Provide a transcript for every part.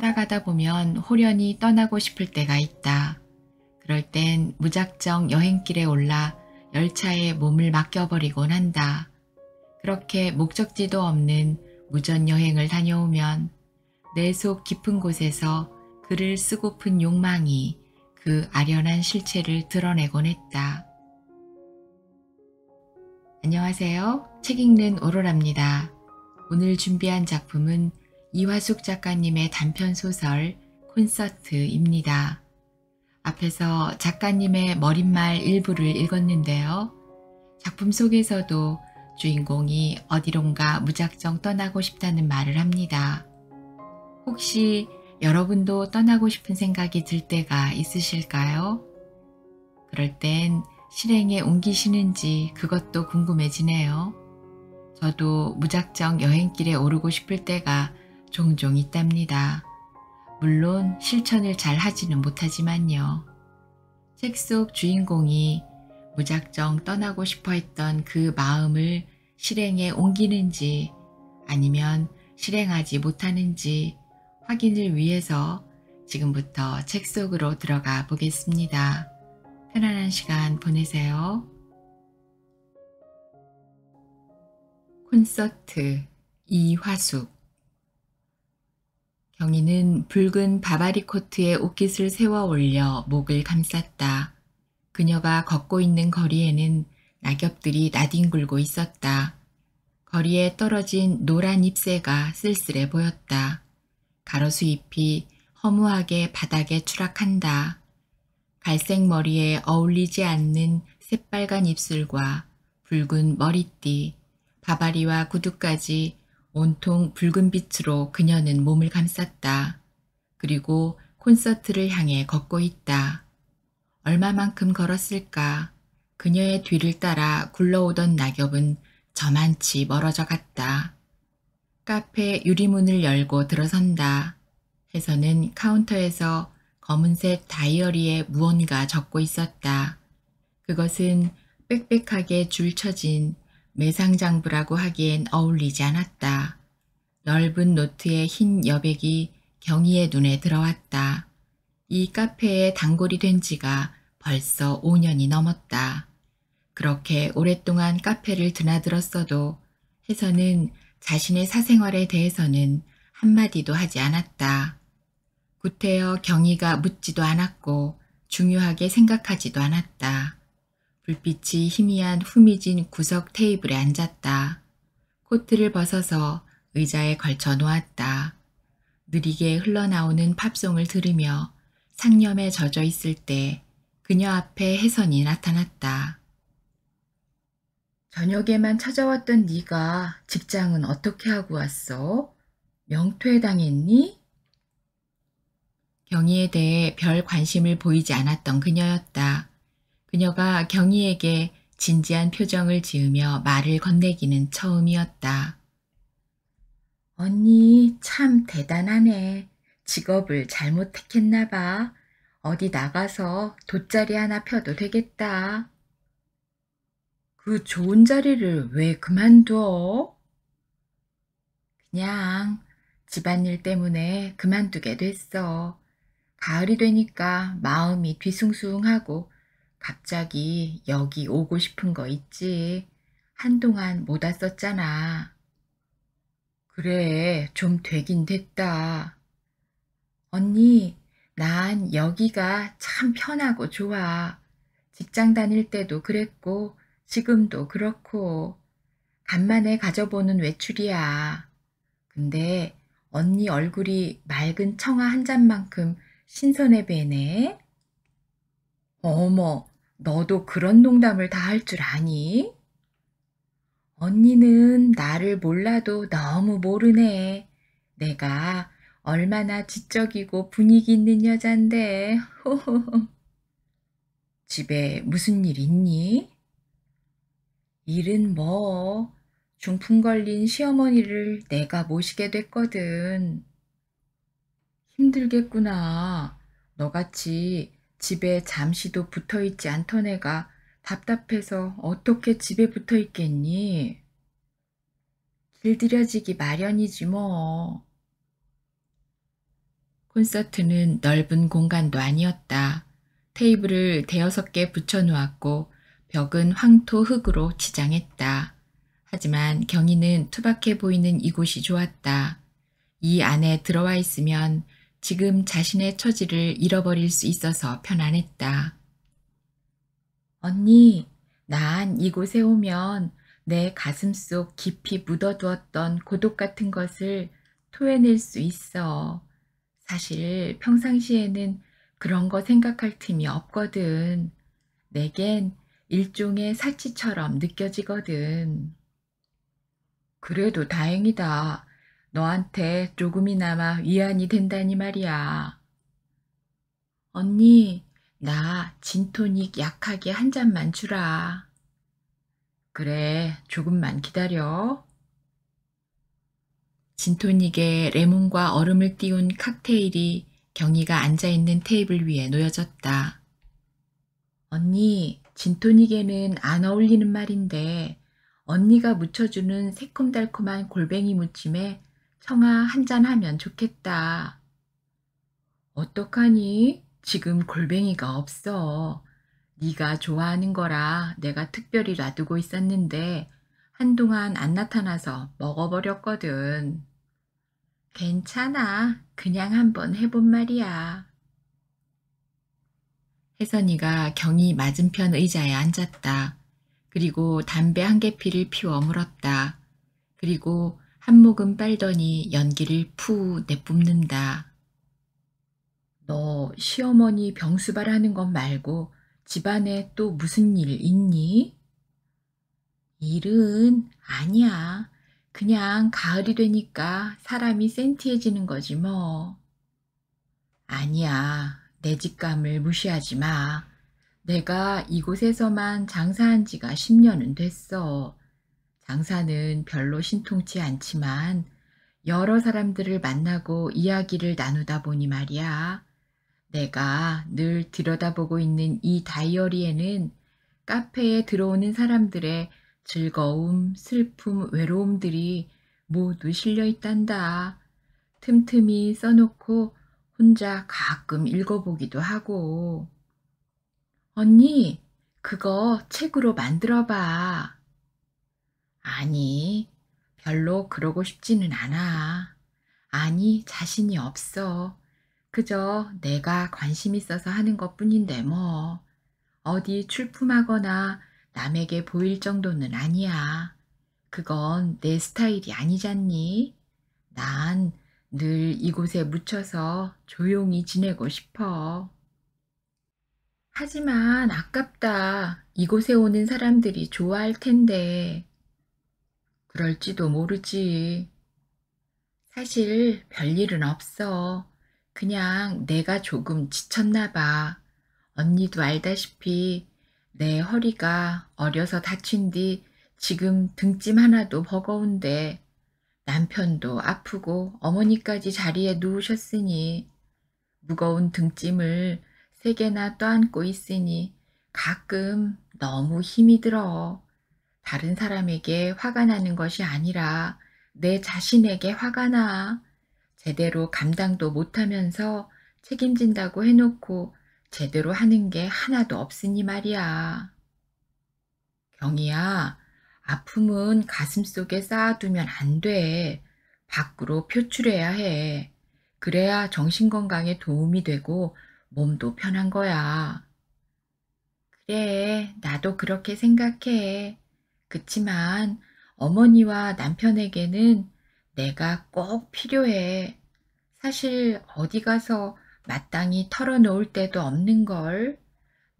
살아가다 보면 홀연히 떠나고 싶을 때가 있다. 그럴 땐 무작정 여행길에 올라 열차에 몸을 맡겨버리곤 한다. 그렇게 목적지도 없는 무전 여행을 다녀오면 내 속 깊은 곳에서 글을 쓰고픈 욕망이 그 아련한 실체를 드러내곤 했다. 안녕하세요. 책 읽는 오로라입니다. 오늘 준비한 작품은 이화숙 작가님의 단편 소설 콘서트입니다. 앞에서 작가님의 머릿말 일부를 읽었는데요. 작품 속에서도 주인공이 어디론가 무작정 떠나고 싶다는 말을 합니다. 혹시 여러분도 떠나고 싶은 생각이 들 때가 있으실까요? 그럴 땐 실행에 옮기시는지 그것도 궁금해지네요. 저도 무작정 여행길에 오르고 싶을 때가 종종 있답니다. 물론 실천을 잘 하지는 못하지만요. 책 속 주인공이 무작정 떠나고 싶어 했던 그 마음을 실행에 옮기는지 아니면 실행하지 못하는지 확인을 위해서 지금부터 책 속으로 들어가 보겠습니다. 편안한 시간 보내세요. 콘서트 이화숙 경이는 붉은 바바리 코트에 옷깃을 세워 올려 목을 감쌌다. 그녀가 걷고 있는 거리에는 낙엽들이 나뒹굴고 있었다. 거리에 떨어진 노란 잎새가 쓸쓸해 보였다. 가로수 잎이 허무하게 바닥에 추락한다. 갈색 머리에 어울리지 않는 새빨간 입술과 붉은 머리띠, 바바리와 구두까지 온통 붉은 빛으로 그녀는 몸을 감쌌다. 그리고 콘서트를 향해 걷고 있다. 얼마만큼 걸었을까? 그녀의 뒤를 따라 굴러오던 낙엽은 저만치 멀어져 갔다. 카페 유리문을 열고 들어선다. 해서는 카운터에서 검은색 다이어리에 무언가 적고 있었다. 그것은 빽빽하게 줄쳐진 매상장부라고 하기엔 어울리지 않았다. 넓은 노트의 흰 여백이 경희의 눈에 들어왔다. 이 카페에 단골이 된 지가 벌써 5년이 넘었다. 그렇게 오랫동안 카페를 드나들었어도 해서는 자신의 사생활에 대해서는 한마디도 하지 않았다. 구태여 경희가 묻지도 않았고 중요하게 생각하지도 않았다. 불빛이 희미한 후미진 구석 테이블에 앉았다. 코트를 벗어서 의자에 걸쳐 놓았다. 느리게 흘러나오는 팝송을 들으며 상념에 젖어 있을 때 그녀 앞에 혜선이 나타났다. 저녁에만 찾아왔던 네가 직장은 어떻게 하고 왔어? 명퇴 당했니? 경희에 대해 별 관심을 보이지 않았던 그녀였다. 그녀가 경희에게 진지한 표정을 지으며 말을 건네기는 처음이었다. 언니 참 대단하네. 직업을 잘못 택했나 봐. 어디 나가서 돗자리 하나 펴도 되겠다. 그 좋은 자리를 왜 그만둬? 그냥 집안일 때문에 그만두게 됐어. 가을이 되니까 마음이 뒤숭숭하고 갑자기 여기 오고 싶은 거 있지? 한동안 못 왔었잖아. 그래, 좀 되긴 됐다. 언니, 난 여기가 참 편하고 좋아. 직장 다닐 때도 그랬고 지금도 그렇고 간만에 가져보는 외출이야. 근데 언니 얼굴이 맑은 청아 한 잔만큼 신선해 배네. 어머, 너도 그런 농담을 다 할 줄 아니? 언니는 나를 몰라도 너무 모르네. 내가 얼마나 지적이고 분위기 있는 여잔데. 집에 무슨 일 있니? 일은 뭐, 중풍 걸린 시어머니를 내가 모시게 됐거든. 힘들겠구나. 너같이 집에 잠시도 붙어 있지 않던 애가 답답해서 어떻게 집에 붙어 있겠니? 길들여지기 마련이지 뭐. 콘서트는 넓은 공간도 아니었다. 테이블을 대여섯 개 붙여놓았고 벽은 황토 흙으로 치장했다. 하지만 경희는 투박해 보이는 이곳이 좋았다. 이 안에 들어와 있으면 지금 자신의 처지를 잃어버릴 수 있어서 편안했다. 언니, 난 이곳에 오면 내 가슴 속 깊이 묻어두었던 고독 같은 것을 토해낼 수 있어. 사실 평상시에는 그런 거 생각할 틈이 없거든. 내겐 일종의 사치처럼 느껴지거든. 그래도 다행이다. 너한테 조금이나마 위안이 된다니 말이야. 언니, 나 진토닉 약하게 한 잔만 주라. 그래, 조금만 기다려. 진토닉에 레몬과 얼음을 띄운 칵테일이 경희가 앉아있는 테이블 위에 놓여졌다. 언니, 진토닉에는 안 어울리는 말인데 언니가 묻혀주는 새콤달콤한 골뱅이 무침에 형아 한잔하면 좋겠다. 어떡하니? 지금 골뱅이가 없어. 네가 좋아하는 거라 내가 특별히 놔두고 있었는데 한동안 안 나타나서 먹어버렸거든. 괜찮아. 그냥 한번 해본 말이야. 혜선이가 경이 맞은편 의자에 앉았다. 그리고 담배 한 개피를 피워 물었다. 그리고 한 모금 빨더니 연기를 푸 내뿜는다. 너 시어머니 병수발하는 것 말고 집안에 또 무슨 일 있니? 일은 아니야. 그냥 가을이 되니까 사람이 센티해지는 거지 뭐. 아니야. 내 직감을 무시하지 마. 내가 이곳에서만 장사한 지가 10년은 됐어. 장사는 별로 신통치 않지만 여러 사람들을 만나고 이야기를 나누다 보니 말이야. 내가 늘 들여다보고 있는 이 다이어리에는 카페에 들어오는 사람들의 즐거움, 슬픔, 외로움들이 모두 실려 있단다. 틈틈이 써놓고 혼자 가끔 읽어보기도 하고. 언니, 그거 책으로 만들어봐. 아니, 별로 그러고 싶지는 않아. 아니, 자신이 없어. 그저 내가 관심 있어서 하는 것 뿐인데 뭐. 어디 출품하거나 남에게 보일 정도는 아니야. 그건 내 스타일이 아니잖니? 난 늘 이곳에 묻혀서 조용히 지내고 싶어. 하지만 아깝다. 이곳에 오는 사람들이 좋아할 텐데. 그럴지도 모르지. 사실 별일은 없어. 그냥 내가 조금 지쳤나 봐. 언니도 알다시피 내 허리가 어려서 다친 뒤 지금 등짐 하나도 버거운데 남편도 아프고 어머니까지 자리에 누우셨으니 무거운 등짐을 세 개나 떠안고 있으니 가끔 너무 힘이 들어. 다른 사람에게 화가 나는 것이 아니라 내 자신에게 화가 나. 제대로 감당도 못하면서 책임진다고 해놓고 제대로 하는 게 하나도 없으니 말이야. 경희야 아픔은 가슴 속에 쌓아두면 안 돼. 밖으로 표출해야 해. 그래야 정신건강에 도움이 되고 몸도 편한 거야. 그래, 나도 그렇게 생각해. 그치만 어머니와 남편에게는 내가 꼭 필요해. 사실 어디 가서 마땅히 털어놓을 데도 없는 걸.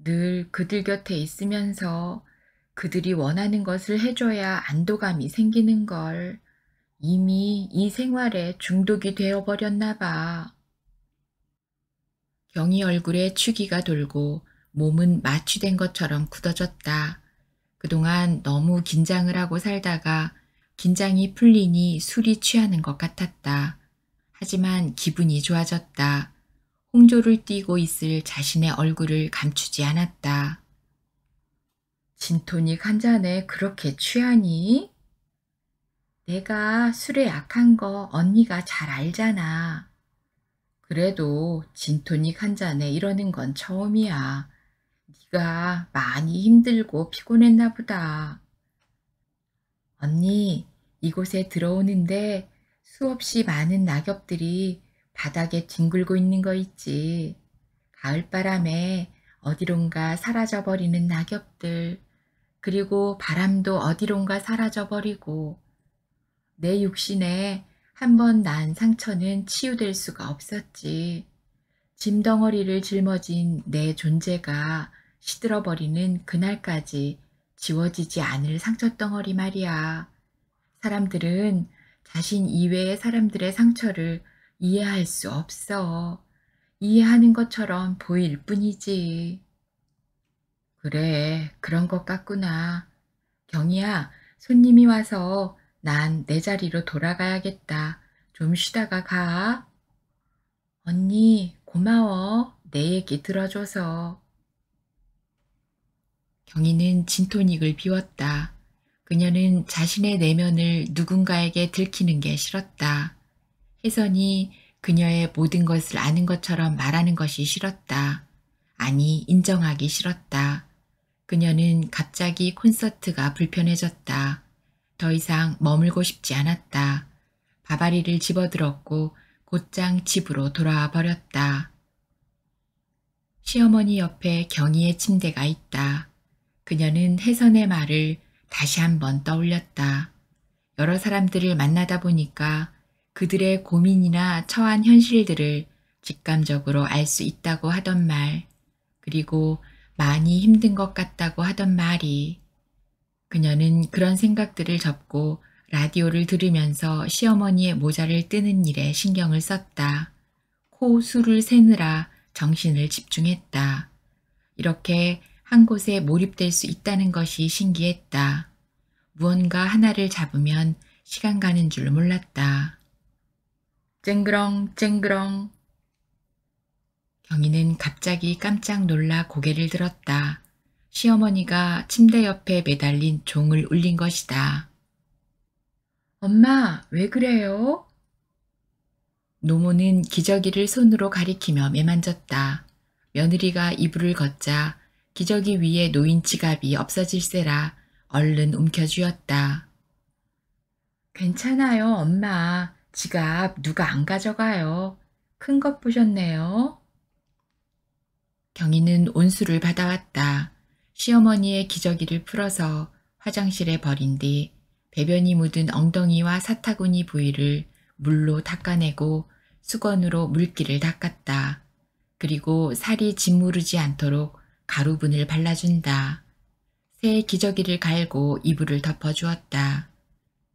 늘 그들 곁에 있으면서 그들이 원하는 것을 해줘야 안도감이 생기는 걸. 이미 이 생활에 중독이 되어버렸나 봐. 경이 얼굴에 추기가 돌고 몸은 마취된 것처럼 굳어졌다. 그동안 너무 긴장을 하고 살다가 긴장이 풀리니 술이 취하는 것 같았다. 하지만 기분이 좋아졌다. 홍조를 띄고 있을 자신의 얼굴을 감추지 않았다. 진토닉 한 잔에 그렇게 취하니? 내가 술에 약한 거 언니가 잘 알잖아. 그래도 진토닉 한 잔에 이러는 건 처음이야. 네가 많이 힘들고 피곤했나 보다. 언니, 이곳에 들어오는데 수없이 많은 낙엽들이 바닥에 뒹굴고 있는 거 있지. 가을바람에 어디론가 사라져버리는 낙엽들, 그리고 바람도 어디론가 사라져버리고, 내 육신에 한 번 난 상처는 치유될 수가 없었지. 짐덩어리를 짊어진 내 존재가 시들어버리는 그날까지 지워지지 않을 상처덩어리 말이야. 사람들은 자신 이외의 사람들의 상처를 이해할 수 없어. 이해하는 것처럼 보일 뿐이지. 그래, 그런 것 같구나. 경희야, 손님이 와서 난 내 자리로 돌아가야겠다. 좀 쉬다가 가. 언니, 고마워. 내 얘기 들어줘서. 경희는 진토닉을 비웠다. 그녀는 자신의 내면을 누군가에게 들키는 게 싫었다. 혜선이 그녀의 모든 것을 아는 것처럼 말하는 것이 싫었다. 아니 인정하기 싫었다. 그녀는 갑자기 콘서트가 불편해졌다. 더 이상 머물고 싶지 않았다. 바바리를 집어들었고 곧장 집으로 돌아와 버렸다. 시어머니 옆에 경희의 침대가 있다. 그녀는 혜선의 말을 다시 한번 떠올렸다. 여러 사람들을 만나다 보니까 그들의 고민이나 처한 현실들을 직감적으로 알 수 있다고 하던 말, 그리고 많이 힘든 것 같다고 하던 말이 그녀는 그런 생각들을 접고 라디오를 들으면서 시어머니의 모자를 뜨는 일에 신경을 썼다. 코, 수를 세느라 정신을 집중했다. 이렇게 한 곳에 몰입될 수 있다는 것이 신기했다. 무언가 하나를 잡으면 시간 가는 줄 몰랐다. 쨍그렁 쨍그렁 경희는 갑자기 깜짝 놀라 고개를 들었다. 시어머니가 침대 옆에 매달린 종을 울린 것이다. 엄마 왜 그래요? 노모는 기저귀를 손으로 가리키며 매만졌다. 며느리가 이불을 걷자 기저귀 위에 놓인 지갑이 없어질세라 얼른 움켜쥐었다. 괜찮아요, 엄마. 지갑 누가 안 가져가요. 큰 것 보셨네요. 경희는 온수를 받아왔다. 시어머니의 기저귀를 풀어서 화장실에 버린 뒤 배변이 묻은 엉덩이와 사타구니 부위를 물로 닦아내고 수건으로 물기를 닦았다. 그리고 살이 짓무르지 않도록 가루분을 발라준다. 새 기저귀를 갈고 이불을 덮어주었다.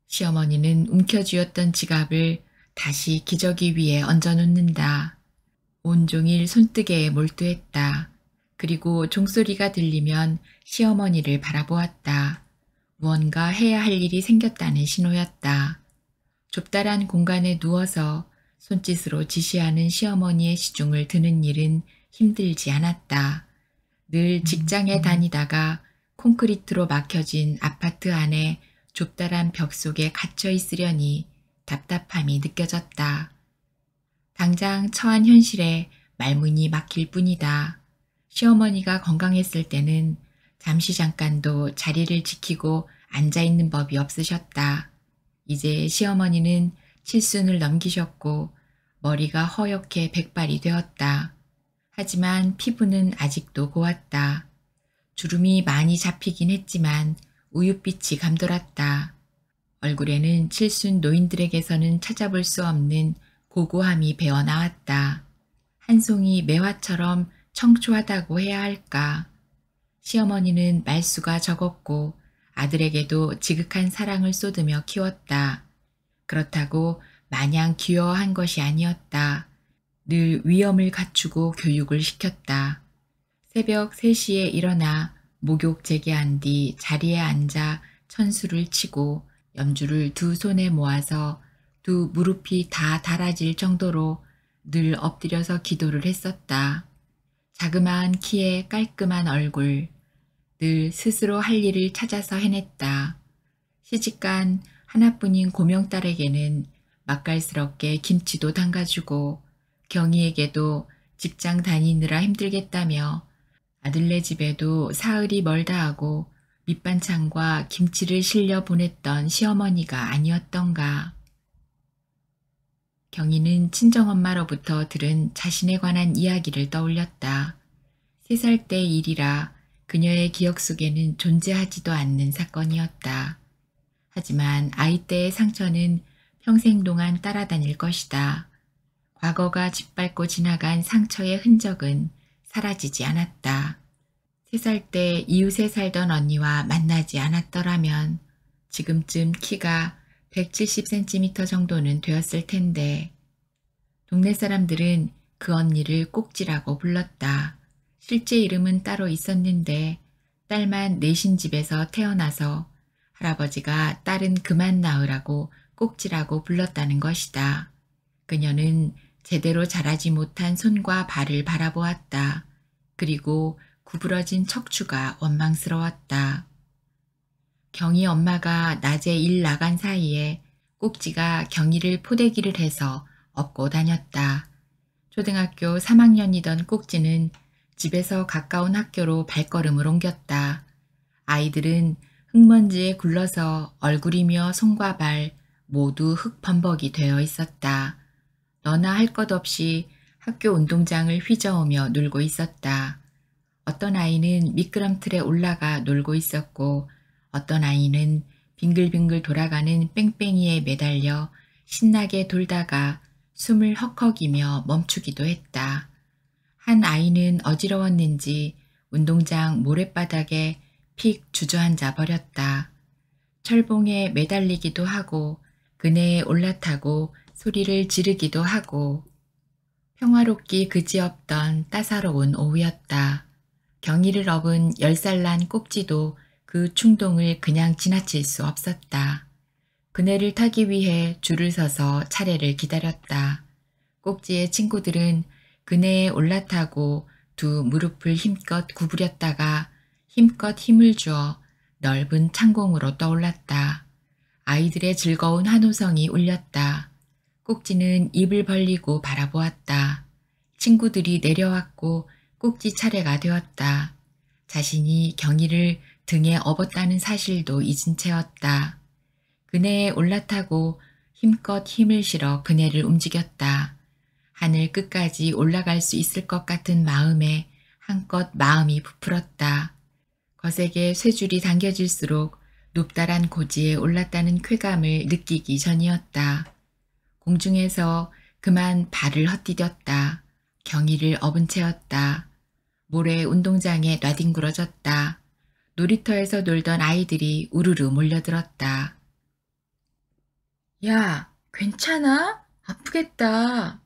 시어머니는 움켜쥐었던 지갑을 다시 기저귀 위에 얹어놓는다. 온종일 손뜨개에 몰두했다. 그리고 종소리가 들리면 시어머니를 바라보았다. 무언가 해야 할 일이 생겼다는 신호였다. 좁다란 공간에 누워서 손짓으로 지시하는 시어머니의 시중을 드는 일은 힘들지 않았다. 늘 직장에 다니다가 콘크리트로 막혀진 아파트 안에 좁다란 벽 속에 갇혀 있으려니 답답함이 느껴졌다. 당장 처한 현실에 말문이 막힐 뿐이다. 시어머니가 건강했을 때는 잠시 잠깐도 자리를 지키고 앉아있는 법이 없으셨다. 이제 시어머니는 칠순을 넘기셨고 머리가 허옇게 백발이 되었다. 하지만 피부는 아직도 고왔다. 주름이 많이 잡히긴 했지만 우윳빛이 감돌았다. 얼굴에는 칠순 노인들에게서는 찾아볼 수 없는 고고함이 배어나왔다. 한 송이 매화처럼 청초하다고 해야 할까. 시어머니는 말수가 적었고 아들에게도 지극한 사랑을 쏟으며 키웠다. 그렇다고 마냥 귀여워한 것이 아니었다. 늘 위엄을 갖추고 교육을 시켰다. 새벽 3시에 일어나 목욕 재개한 뒤 자리에 앉아 천수를 치고 염주를 두 손에 모아서 두 무릎이 다 달아질 정도로 늘 엎드려서 기도를 했었다. 자그마한 키에 깔끔한 얼굴, 늘 스스로 할 일을 찾아서 해냈다. 시집간 하나뿐인 고명딸에게는 맛깔스럽게 김치도 담가주고 경희에게도 직장 다니느라 힘들겠다며 아들네 집에도 사흘이 멀다 하고 밑반찬과 김치를 실려 보냈던 시어머니가 아니었던가. 경희는 친정엄마로부터 들은 자신에 관한 이야기를 떠올렸다. 세 살 때 일이라 그녀의 기억 속에는 존재하지도 않는 사건이었다. 하지만 아이 때의 상처는 평생 동안 따라다닐 것이다. 과거가 짓밟고 지나간 상처의 흔적은 사라지지 않았다. 세 살 때 이웃에 살던 언니와 만나지 않았더라면 지금쯤 키가 170cm 정도는 되었을 텐데 동네 사람들은 그 언니를 꼭지라고 불렀다. 실제 이름은 따로 있었는데 딸만 내신 집에서 태어나서 할아버지가 딸은 그만 낳으라고 꼭지라고 불렀다는 것이다. 그녀는 제대로 자라지 못한 손과 발을 바라보았다. 그리고 구부러진 척추가 원망스러웠다. 경희 엄마가 낮에 일 나간 사이에 꼭지가 경희를 포대기를 해서 업고 다녔다. 초등학교 3학년이던 꼭지는 집에서 가까운 학교로 발걸음을 옮겼다. 아이들은 흙먼지에 굴러서 얼굴이며 손과 발 모두 흙범벅이 되어 있었다. 너나 할 것 없이 학교 운동장을 휘저으며 놀고 있었다. 어떤 아이는 미끄럼틀에 올라가 놀고 있었고 어떤 아이는 빙글빙글 돌아가는 뺑뺑이에 매달려 신나게 돌다가 숨을 헉헉이며 멈추기도 했다. 한 아이는 어지러웠는지 운동장 모래바닥에 픽 주저앉아 버렸다. 철봉에 매달리기도 하고 그네에 올라타고 소리를 지르기도 하고 평화롭기 그지없던 따사로운 오후였다. 경의를 업은 열살난 꼭지도 그 충동을 그냥 지나칠 수 없었다. 그네를 타기 위해 줄을 서서 차례를 기다렸다. 꼭지의 친구들은 그네에 올라타고 두 무릎을 힘껏 구부렸다가 힘껏 힘을 주어 넓은 창공으로 떠올랐다. 아이들의 즐거운 환호성이 울렸다. 꼭지는 입을 벌리고 바라보았다. 친구들이 내려왔고 꼭지 차례가 되었다. 자신이 경의를 등에 업었다는 사실도 잊은 채였다. 그네에 올라타고 힘껏 힘을 실어 그네를 움직였다. 하늘 끝까지 올라갈 수 있을 것 같은 마음에 한껏 마음이 부풀었다. 거세게 쇠줄이 당겨질수록 높다란 고지에 올랐다는 쾌감을 느끼기 전이었다. 공중에서 그만 발을 헛디뎠다. 경의를 업은 채였다. 모래 운동장에 놔뒹굴어졌다. 놀이터에서 놀던 아이들이 우르르 몰려들었다. 야, 괜찮아? 아프겠다.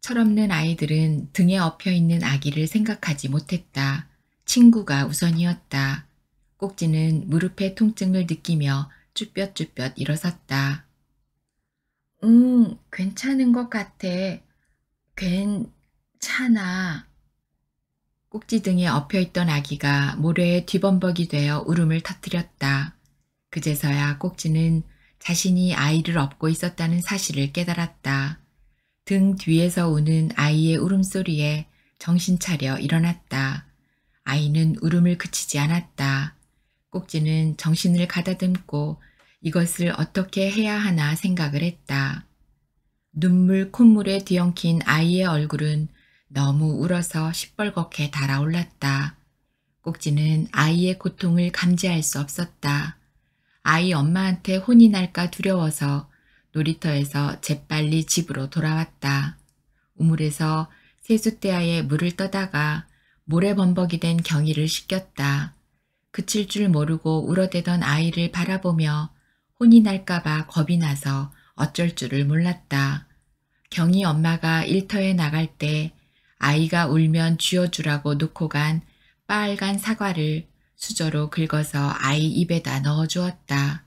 철없는 아이들은 등에 업혀있는 아기를 생각하지 못했다. 친구가 우선이었다. 꼭지는 무릎의 통증을 느끼며 쭈뼛쭈뼛 일어섰다. 응, 음, 괜찮은 것 같아. 괜찮아. 꼭지 등에 엎혀있던 아기가 모래에 뒤범벅이 되어 울음을 터뜨렸다. 그제서야 꼭지는 자신이 아이를 업고 있었다는 사실을 깨달았다. 등 뒤에서 우는 아이의 울음소리에 정신 차려 일어났다. 아이는 울음을 그치지 않았다. 꼭지는 정신을 가다듬고 이것을 어떻게 해야 하나 생각을 했다. 눈물 콧물에 뒤엉킨 아이의 얼굴은 너무 울어서 시뻘겋게 달아올랐다. 꼭지는 아이의 고통을 감지할 수 없었다. 아이 엄마한테 혼이 날까 두려워서 놀이터에서 재빨리 집으로 돌아왔다. 우물에서 세숫대야에 물을 떠다가 모래범벅이 된 경이를 씻겼다 그칠 줄 모르고 울어대던 아이를 바라보며 혼이 날까봐 겁이 나서 어쩔 줄을 몰랐다. 경희 엄마가 일터에 나갈 때 아이가 울면 쥐어주라고 놓고 간 빨간 사과를 수저로 긁어서 아이 입에다 넣어주었다.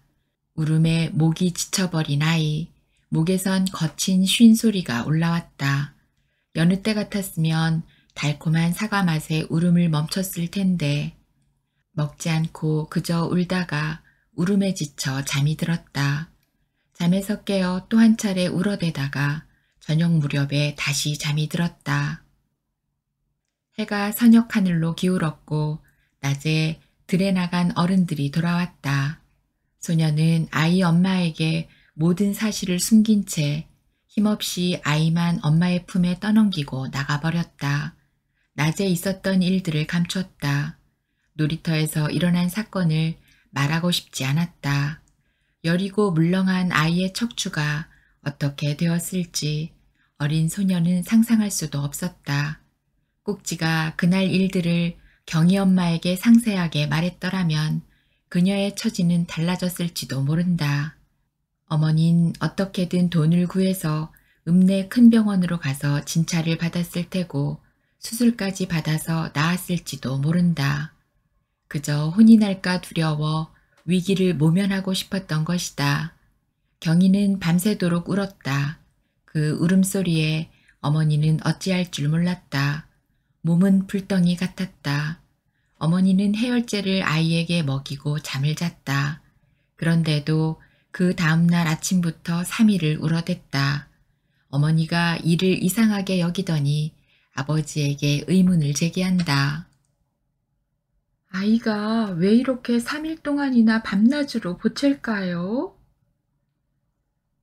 울음에 목이 지쳐버린 아이, 목에선 거친 쉰 소리가 올라왔다. 여느 때 같았으면 달콤한 사과 맛에 울음을 멈췄을 텐데 먹지 않고 그저 울다가 울음에 지쳐 잠이 들었다. 잠에서 깨어 또 한 차례 울어대다가 저녁 무렵에 다시 잠이 들었다. 해가 선역 하늘로 기울었고 낮에 들에 나간 어른들이 돌아왔다. 소녀는 아이 엄마에게 모든 사실을 숨긴 채 힘없이 아이만 엄마의 품에 떠넘기고 나가버렸다. 낮에 있었던 일들을 감췄다. 놀이터에서 일어난 사건을 말하고 싶지 않았다. 여리고 물렁한 아이의 척추가 어떻게 되었을지 어린 소녀는 상상할 수도 없었다. 꼭지가 그날 일들을 경희 엄마에게 상세하게 말했더라면 그녀의 처지는 달라졌을지도 모른다. 어머닌 어떻게든 돈을 구해서 읍내 큰 병원으로 가서 진찰을 받았을 테고 수술까지 받아서 나았을지도 모른다. 그저 혼이 날까 두려워 위기를 모면하고 싶었던 것이다. 경희는 밤새도록 울었다. 그 울음소리에 어머니는 어찌할 줄 몰랐다. 몸은 불덩이 같았다. 어머니는 해열제를 아이에게 먹이고 잠을 잤다. 그런데도 그 다음날 아침부터 3일을 울어댔다. 어머니가 이를 이상하게 여기더니 아버지에게 의문을 제기한다. 아이가 왜 이렇게 3일 동안이나 밤낮으로 보챌까요?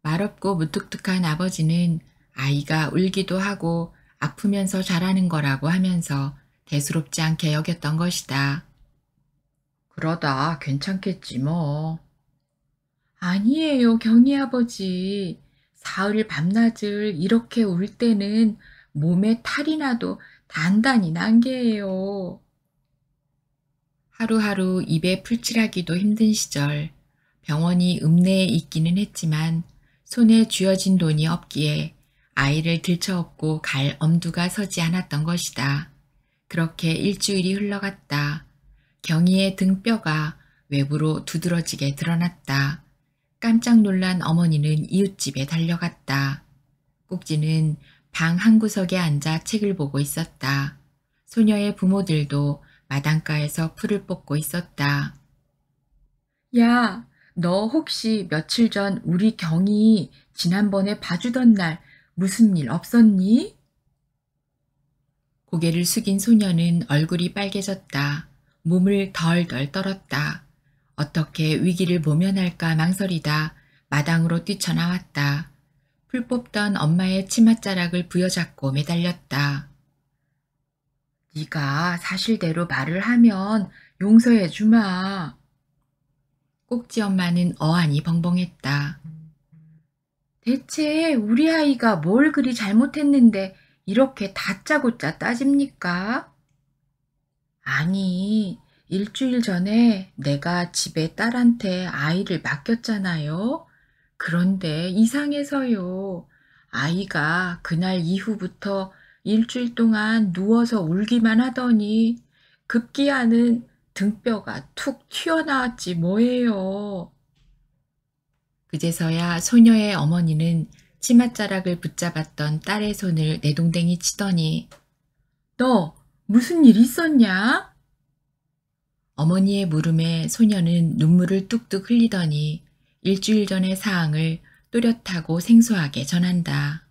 말없고 무뚝뚝한 아버지는 아이가 울기도 하고 아프면서 자라는 거라고 하면서 대수롭지 않게 여겼던 것이다. 그러다 괜찮겠지 뭐. 아니에요 경희 아버지. 사흘 밤낮을 이렇게 울 때는 몸에 탈이 나도 단단히 난 게예요. 하루하루 입에 풀칠하기도 힘든 시절 병원이 읍내에 있기는 했지만 손에 쥐어진 돈이 없기에 아이를 들쳐업고 갈 엄두가 서지 않았던 것이다. 그렇게 일주일이 흘러갔다. 경희의 등뼈가 외부로 두드러지게 드러났다. 깜짝 놀란 어머니는 이웃집에 달려갔다. 꼭지는 방 한구석에 앉아 책을 보고 있었다. 소녀의 부모들도 마당가에서 풀을 뽑고 있었다. 야, 너 혹시 며칠 전 우리 경이 지난번에 봐주던 날 무슨 일 없었니? 고개를 숙인 소녀는 얼굴이 빨개졌다. 몸을 덜덜 떨었다. 어떻게 위기를 모면할까 망설이다 마당으로 뛰쳐나왔다. 풀 뽑던 엄마의 치맛자락을 부여잡고 매달렸다. 네가 사실대로 말을 하면 용서해 주마. 꼭지 엄마는 어안이 벙벙했다. 대체 우리 아이가 뭘 그리 잘못했는데 이렇게 다짜고짜 따집니까? 아니, 일주일 전에 내가 집에 딸한테 아이를 맡겼잖아요. 그런데 이상해서요. 아이가 그날 이후부터 일주일 동안 누워서 울기만 하더니 급기야는 등뼈가 툭 튀어나왔지 뭐예요. 그제서야 소녀의 어머니는 치맛자락을 붙잡았던 딸의 손을 내동댕이 치더니 너 무슨 일 있었냐? 어머니의 물음에 소녀는 눈물을 뚝뚝 흘리더니 일주일 전의 사항을 또렷하고 생소하게 전한다.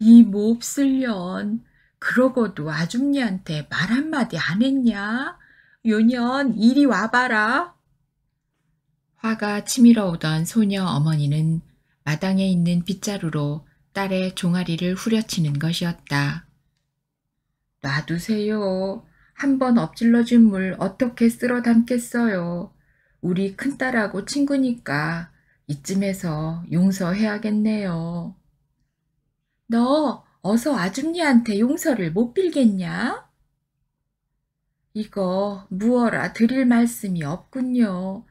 이 몹쓸 년 그러고도 아줌니한테말 한마디 안 했냐? 요년 이리 와봐라. 화가 치밀어 오던 소녀 어머니는 마당에 있는 빗자루로 딸의 종아리를 후려치는 것이었다. 놔두세요. 한 번 엎질러준 물 어떻게 쓸어 담겠어요. 우리 큰딸하고 친구니까 이쯤에서 용서해야겠네요. 너 어서 아줌니한테 용서를 못 빌겠냐? 이거 무어라 드릴 말씀이 없군요.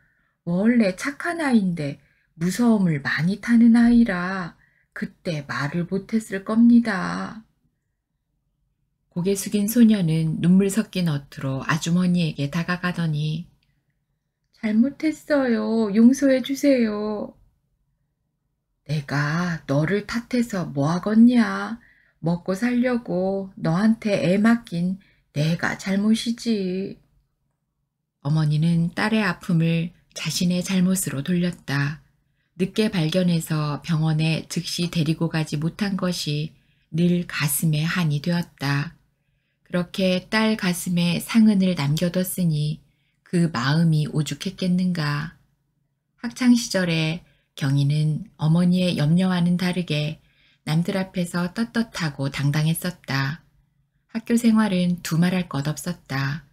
원래 착한 아이인데 무서움을 많이 타는 아이라 그때 말을 못했을 겁니다. 고개 숙인 소녀는 눈물 섞인 어투로 아주머니에게 다가가더니 잘못했어요. 용서해 주세요. 내가 너를 탓해서 뭐하겠냐. 먹고 살려고 너한테 애 맡긴 내가 잘못이지. 어머니는 딸의 아픔을 자신의 잘못으로 돌렸다. 늦게 발견해서 병원에 즉시 데리고 가지 못한 것이 늘 가슴에 한이 되었다. 그렇게 딸 가슴에 상흔을 남겨뒀으니 그 마음이 오죽했겠는가. 학창시절에 경희는 어머니의 염려와는 다르게 남들 앞에서 떳떳하고 당당했었다. 학교 생활은 두말할 것 없었다.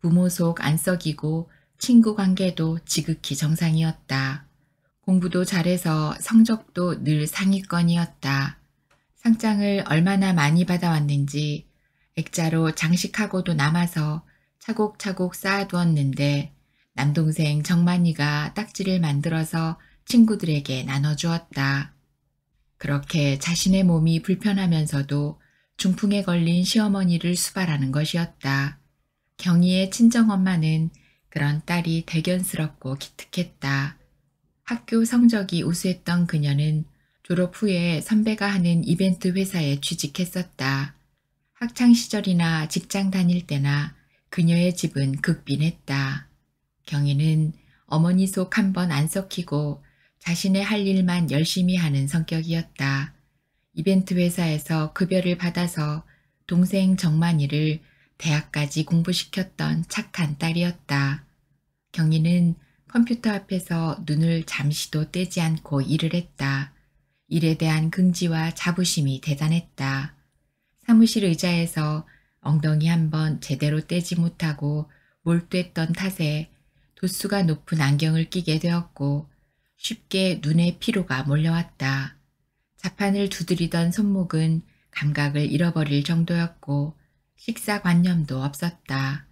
부모 속 안 썩이고 친구 관계도 지극히 정상이었다. 공부도 잘해서 성적도 늘 상위권이었다. 상장을 얼마나 많이 받아왔는지 액자로 장식하고도 남아서 차곡차곡 쌓아두었는데 남동생 정만이가 딱지를 만들어서 친구들에게 나눠주었다. 그렇게 자신의 몸이 불편하면서도 중풍에 걸린 시어머니를 수발하는 것이었다. 경희의 친정엄마는 그런 딸이 대견스럽고 기특했다. 학교 성적이 우수했던 그녀는 졸업 후에 선배가 하는 이벤트 회사에 취직했었다. 학창시절이나 직장 다닐 때나 그녀의 집은 극빈했다. 경희는 어머니 속 한 번안 썩히고 자신의 할 일만 열심히 하는 성격이었다. 이벤트 회사에서 급여를 받아서 동생 정만이를 대학까지 공부시켰던 착한 딸이었다. 경희는 컴퓨터 앞에서 눈을 잠시도 떼지 않고 일을 했다. 일에 대한 긍지와 자부심이 대단했다. 사무실 의자에서 엉덩이 한 번 제대로 떼지 못하고 몰두했던 탓에 도수가 높은 안경을 끼게 되었고 쉽게 눈에 피로가 몰려왔다. 자판을 두드리던 손목은 감각을 잃어버릴 정도였고 식사관념도 없었다.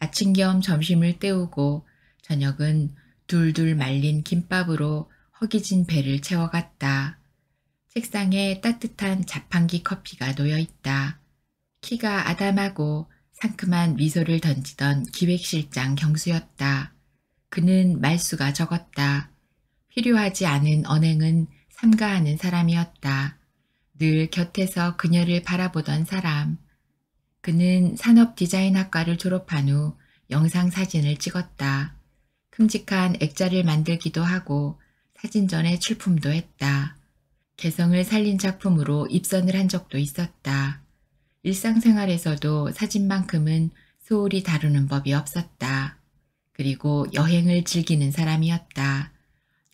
아침 겸 점심을 때우고 저녁은 둘둘 말린 김밥으로 허기진 배를 채워갔다. 책상에 따뜻한 자판기 커피가 놓여있다. 키가 아담하고 상큼한 미소를 던지던 기획실장 경수였다. 그는 말수가 적었다. 필요하지 않은 언행은 삼가하는 사람이었다. 늘 곁에서 그녀를 바라보던 사람. 그는 산업 디자인학과를 졸업한 후 영상 사진을 찍었다. 큼직한 액자를 만들기도 하고 사진전에 출품도 했다. 개성을 살린 작품으로 입선을 한 적도 있었다. 일상생활에서도 사진만큼은 소홀히 다루는 법이 없었다. 그리고 여행을 즐기는 사람이었다.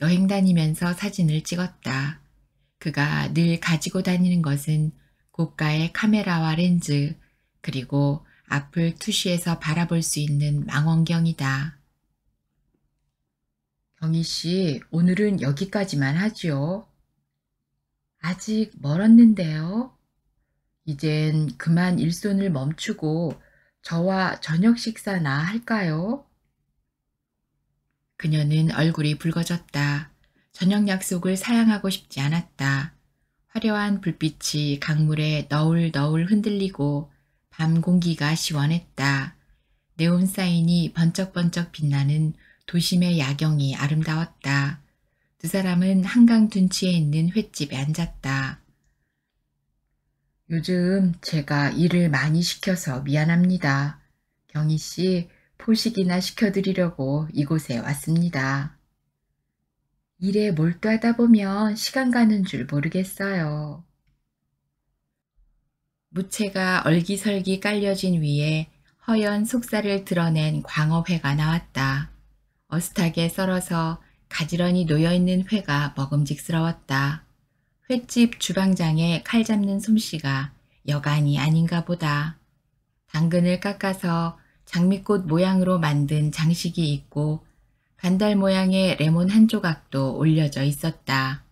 여행 다니면서 사진을 찍었다. 그가 늘 가지고 다니는 것은 고가의 카메라와 렌즈 그리고 앞을 투시해서 바라볼 수 있는 망원경이다. 경희 씨, 오늘은 여기까지만 하지요. 아직 멀었는데요. 이젠 그만 일손을 멈추고 저와 저녁 식사나 할까요? 그녀는 얼굴이 붉어졌다. 저녁 약속을 사양하고 싶지 않았다. 화려한 불빛이 강물에 너울너울 흔들리고 밤 공기가 시원했다. 네온 사인이 번쩍번쩍 빛나는 도심의 야경이 아름다웠다. 두 사람은 한강 둔치에 있는 횟집에 앉았다. 요즘 제가 일을 많이 시켜서 미안합니다. 경희 씨, 포식이나 시켜드리려고 이곳에 왔습니다. 일에 몰두하다 보면 시간 가는 줄 모르겠어요. 무채가 얼기설기 깔려진 위에 허연 속살을 드러낸 광어회가 나왔다. 어슷하게 썰어서 가지런히 놓여있는 회가 먹음직스러웠다. 횟집 주방장의 칼 잡는 솜씨가 여간이 아닌가 보다. 당근을 깎아서 장미꽃 모양으로 만든 장식이 있고 반달 모양의 레몬 한 조각도 올려져 있었다.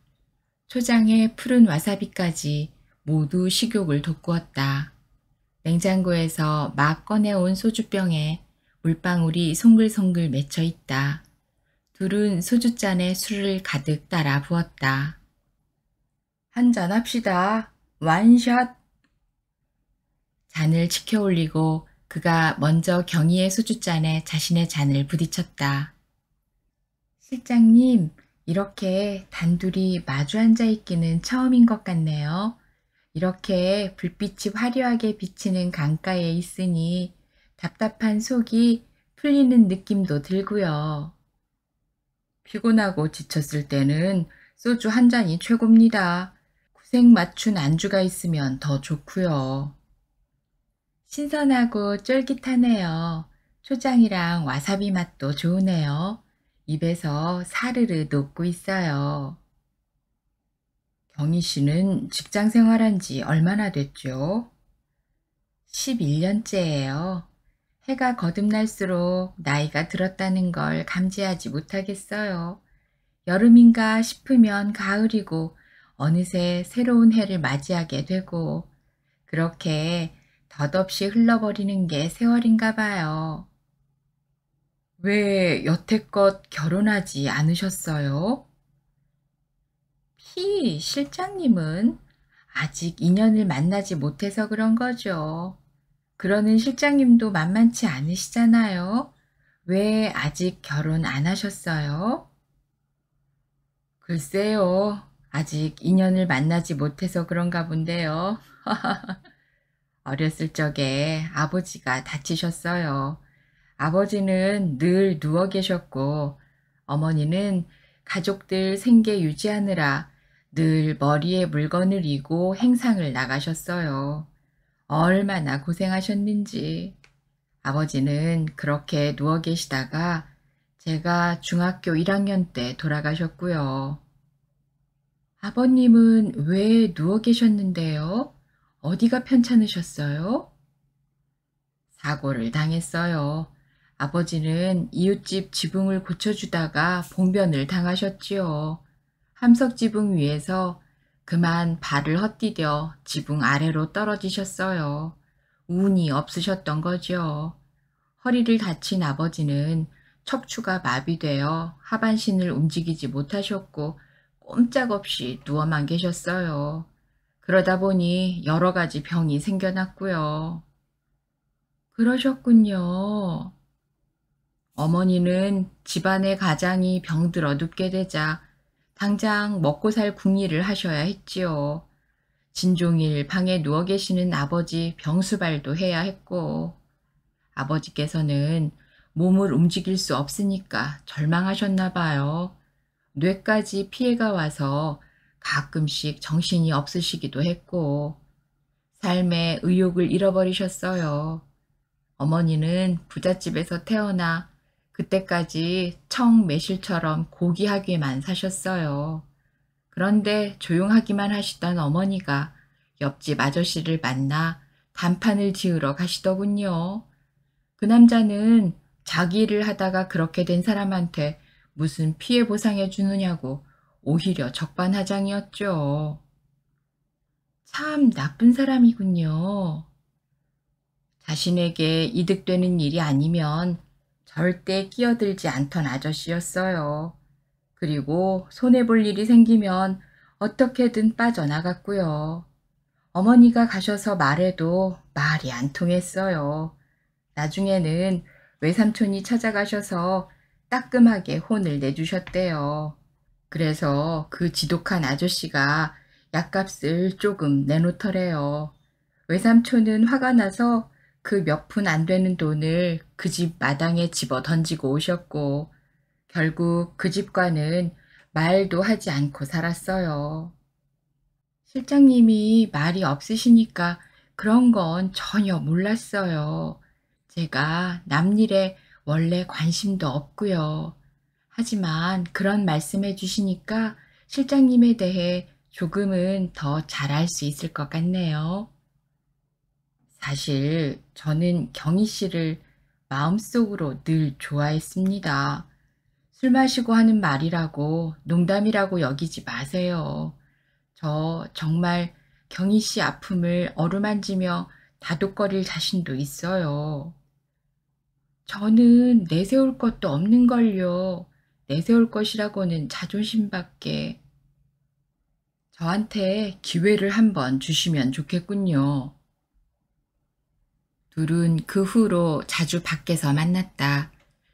초장에 푸른 와사비까지 모두 식욕을 돋구었다. 냉장고에서 막 꺼내온 소주병에 물방울이 송글송글 맺혀 있다. 둘은 소주잔에 술을 가득 따라 부었다. 한잔 합시다. 완샷! 잔을 치켜 올리고 그가 먼저 경희의 소주잔에 자신의 잔을 부딪혔다. 실장님, 이렇게 단둘이 마주 앉아 있기는 처음인 것 같네요. 이렇게 불빛이 화려하게 비치는 강가에 있으니 답답한 속이 풀리는 느낌도 들고요. 피곤하고 지쳤을 때는 소주 한 잔이 최고입니다. 구색 맞춘 안주가 있으면 더 좋고요. 신선하고 쫄깃하네요. 초장이랑 와사비 맛도 좋으네요. 입에서 사르르 녹고 있어요. 경희 씨는 직장 생활한 지 얼마나 됐죠? 11년째예요. 해가 거듭날수록 나이가 들었다는 걸 감지하지 못하겠어요. 여름인가 싶으면 가을이고 어느새 새로운 해를 맞이하게 되고 그렇게 덧없이 흘러버리는 게 세월인가 봐요. 왜 여태껏 결혼하지 않으셨어요? 피 실장님은 아직 인연을 만나지 못해서 그런 거죠. 그러는 실장님도 만만치 않으시잖아요. 왜 아직 결혼 안 하셨어요? 글쎄요. 아직 인연을 만나지 못해서 그런가 본데요. 어렸을 적에 아버지가 다치셨어요. 아버지는 늘 누워 계셨고 어머니는 가족들 생계 유지하느라 늘 머리에 물건을 이고 행상을 나가셨어요. 얼마나 고생하셨는지. 아버지는 그렇게 누워 계시다가 제가 중학교 1학년 때 돌아가셨고요. 아버님은 왜 누워 계셨는데요? 어디가 편찮으셨어요? 사고를 당했어요. 아버지는 이웃집 지붕을 고쳐주다가 봉변을 당하셨지요. 함석 지붕 위에서 그만 발을 헛디뎌 지붕 아래로 떨어지셨어요. 운이 없으셨던 거지요. 허리를 다친 아버지는 척추가 마비되어 하반신을 움직이지 못하셨고 꼼짝없이 누워만 계셨어요. 그러다 보니 여러 가지 병이 생겨났고요. 그러셨군요. 어머니는 집안의 가장이 병들어 눕게 되자 당장 먹고 살 궁리를 하셔야 했지요. 진종일 방에 누워 계시는 아버지 병수발도 해야 했고 아버지께서는 몸을 움직일 수 없으니까 절망하셨나 봐요. 뇌까지 피해가 와서 가끔씩 정신이 없으시기도 했고 삶의 의욕을 잃어버리셨어요. 어머니는 부잣집에서 태어나 그때까지 청매실처럼 고귀하게만 사셨어요. 그런데 조용하기만 하시던 어머니가 옆집 아저씨를 만나 단판을 지으러 가시더군요. 그 남자는 자기 일을 하다가 그렇게 된 사람한테 무슨 피해 보상해 주느냐고 오히려 적반하장이었죠. 참 나쁜 사람이군요. 자신에게 이득되는 일이 아니면 절대 끼어들지 않던 아저씨였어요. 그리고 손해볼 일이 생기면 어떻게든 빠져나갔고요. 어머니가 가셔서 말해도 말이 안 통했어요. 나중에는 외삼촌이 찾아가셔서 따끔하게 혼을 내주셨대요. 그래서 그 지독한 아저씨가 약값을 조금 내놓더래요. 외삼촌은 화가 나서 그 몇 푼 안 되는 돈을 그 집 마당에 집어 던지고 오셨고 결국 그 집과는 말도 하지 않고 살았어요. 실장님이 말이 없으시니까 그런 건 전혀 몰랐어요. 제가 남일에 원래 관심도 없고요. 하지만 그런 말씀해 주시니까 실장님에 대해 조금은 더 잘할 수 있을 것 같네요. 사실 저는 경희 씨를 마음속으로 늘 좋아했습니다. 술 마시고 하는 말이라고 농담이라고 여기지 마세요. 저 정말 경희 씨 아픔을 어루만지며 다독거릴 자신도 있어요. 저는 내세울 것도 없는걸요. 내세울 것이라고는 자존심밖에 저한테 기회를 한번 주시면 좋겠군요. 둘은 그 후로 자주 밖에서 만났다.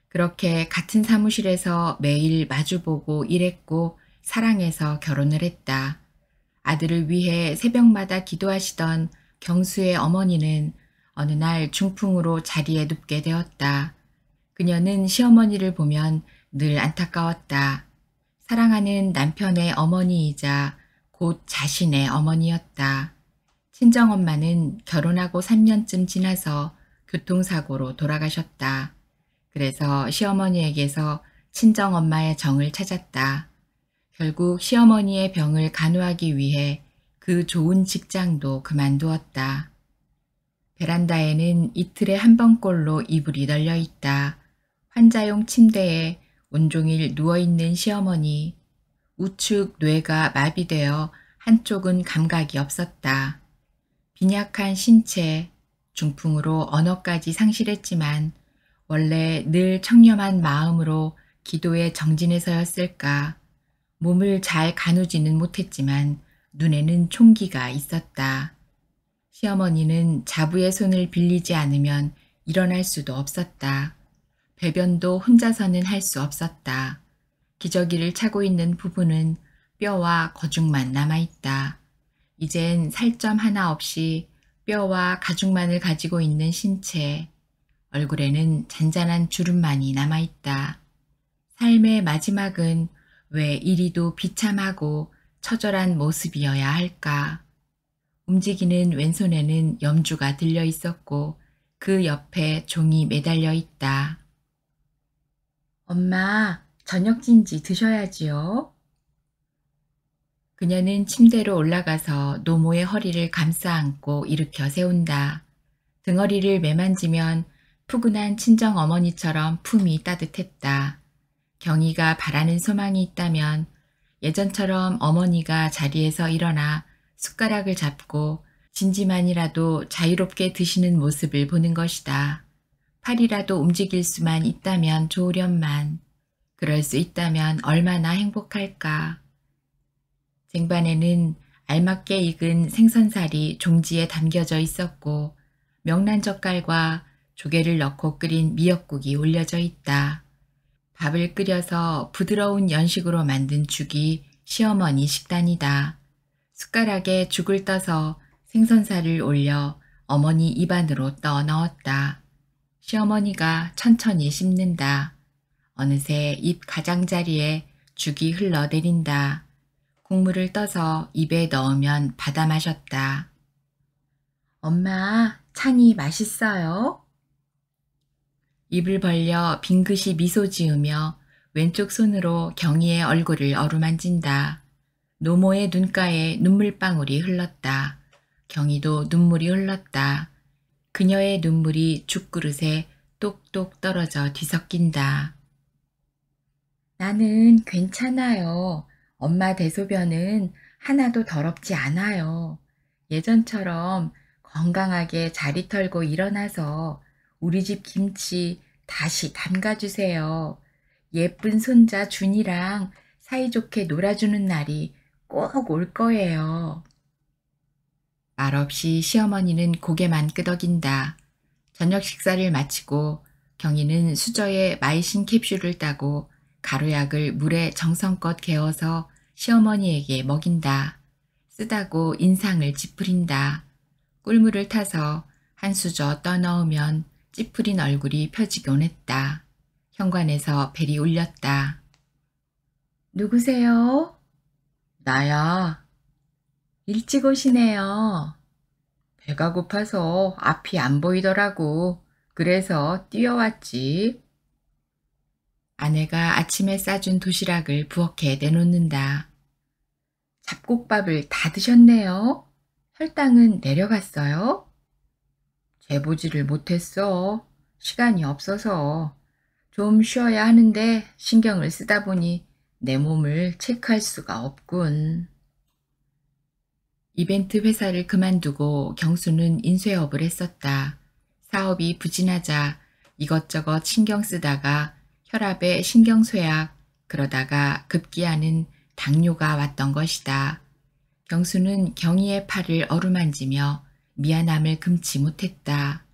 그렇게 같은 사무실에서 매일 마주보고 일했고 사랑해서 결혼을 했다. 아들을 위해 새벽마다 기도하시던 경수의 어머니는 어느 날 중풍으로 자리에 눕게 되었다. 그녀는 시어머니를 보면 늘 안타까웠다. 사랑하는 남편의 어머니이자 곧 자신의 어머니였다. 친정엄마는 결혼하고 3년쯤 지나서 교통사고로 돌아가셨다. 그래서 시어머니에게서 친정엄마의 정을 찾았다. 결국 시어머니의 병을 간호하기 위해 그 좋은 직장도 그만두었다. 베란다에는 이틀에 한 번꼴로 이불이 널려 있다. 환자용 침대에 온종일 누워있는 시어머니. 우측 뇌가 마비되어 한쪽은 감각이 없었다. 빈약한 신체, 중풍으로 언어까지 상실했지만 원래 늘 청렴한 마음으로 기도에 정진해서였을까. 몸을 잘 가누지는 못했지만 눈에는 총기가 있었다. 시어머니는 자부의 손을 빌리지 않으면 일어날 수도 없었다. 배변도 혼자서는 할 수 없었다. 기저귀를 차고 있는 부분은 뼈와 거죽만 남아있다. 이젠 살점 하나 없이 뼈와 가죽만을 가지고 있는 신체, 얼굴에는 잔잔한 주름만이 남아있다. 삶의 마지막은 왜 이리도 비참하고 처절한 모습이어야 할까? 움직이는 왼손에는 염주가 들려 있었고 그 옆에 종이 매달려 있다. 엄마, 저녁진지 드셔야지요. 그녀는 침대로 올라가서 노모의 허리를 감싸 안고 일으켜 세운다. 등허리를 매만지면 푸근한 친정 어머니처럼 품이 따뜻했다. 경희가 바라는 소망이 있다면 예전처럼 어머니가 자리에서 일어나 숟가락을 잡고 진지만이라도 자유롭게 드시는 모습을 보는 것이다. 팔이라도 움직일 수만 있다면 좋으련만 그럴 수 있다면 얼마나 행복할까. 쟁반에는 알맞게 익은 생선살이 종지에 담겨져 있었고 명란 젓갈과 조개를 넣고 끓인 미역국이 올려져 있다. 밥을 끓여서 부드러운 연식으로 만든 죽이 시어머니 식단이다. 숟가락에 죽을 떠서 생선살을 올려 어머니 입안으로 떠 넣었다. 시어머니가 천천히 씹는다. 어느새 입 가장자리에 죽이 흘러내린다. 국물을 떠서 입에 넣으면 받아 마셨다. 엄마, 찬이 맛있어요? 입을 벌려 빙긋이 미소 지으며 왼쪽 손으로 경희의 얼굴을 어루만진다. 노모의 눈가에 눈물방울이 흘렀다. 경희도 눈물이 흘렀다. 그녀의 눈물이 죽그릇에 똑똑 떨어져 뒤섞인다. 나는 괜찮아요. 엄마 대소변은 하나도 더럽지 않아요. 예전처럼 건강하게 자리 털고 일어나서 우리 집 김치 다시 담가주세요. 예쁜 손자 준이랑 사이좋게 놀아주는 날이 꼭 올 거예요. 말없이 시어머니는 고개만 끄덕인다. 저녁 식사를 마치고 경희는 수저에 마이신 캡슐을 따고 가루약을 물에 정성껏 개어서 시어머니에게 먹인다. 쓰다고 인상을 찌푸린다. 꿀물을 타서 한 수저 떠넣으면 찌푸린 얼굴이 펴지곤 했다. 현관에서 벨이 울렸다. 누구세요? 나야. 일찍 오시네요. 배가 고파서 앞이 안 보이더라고. 그래서 뛰어왔지. 아내가 아침에 싸준 도시락을 부엌에 내놓는다. 잡곡밥을 다 드셨네요. 혈당은 내려갔어요? 재보지를 못했어. 시간이 없어서. 좀 쉬어야 하는데 신경을 쓰다 보니 내 몸을 체크할 수가 없군. 이벤트 회사를 그만두고 경수는 인쇄업을 했었다. 사업이 부진하자 이것저것 신경 쓰다가 혈압에 신경쇠약 그러다가 급기야는 당뇨가 왔던 것이다. 경수는 경희의 팔을 어루만지며 미안함을 금치 못했다.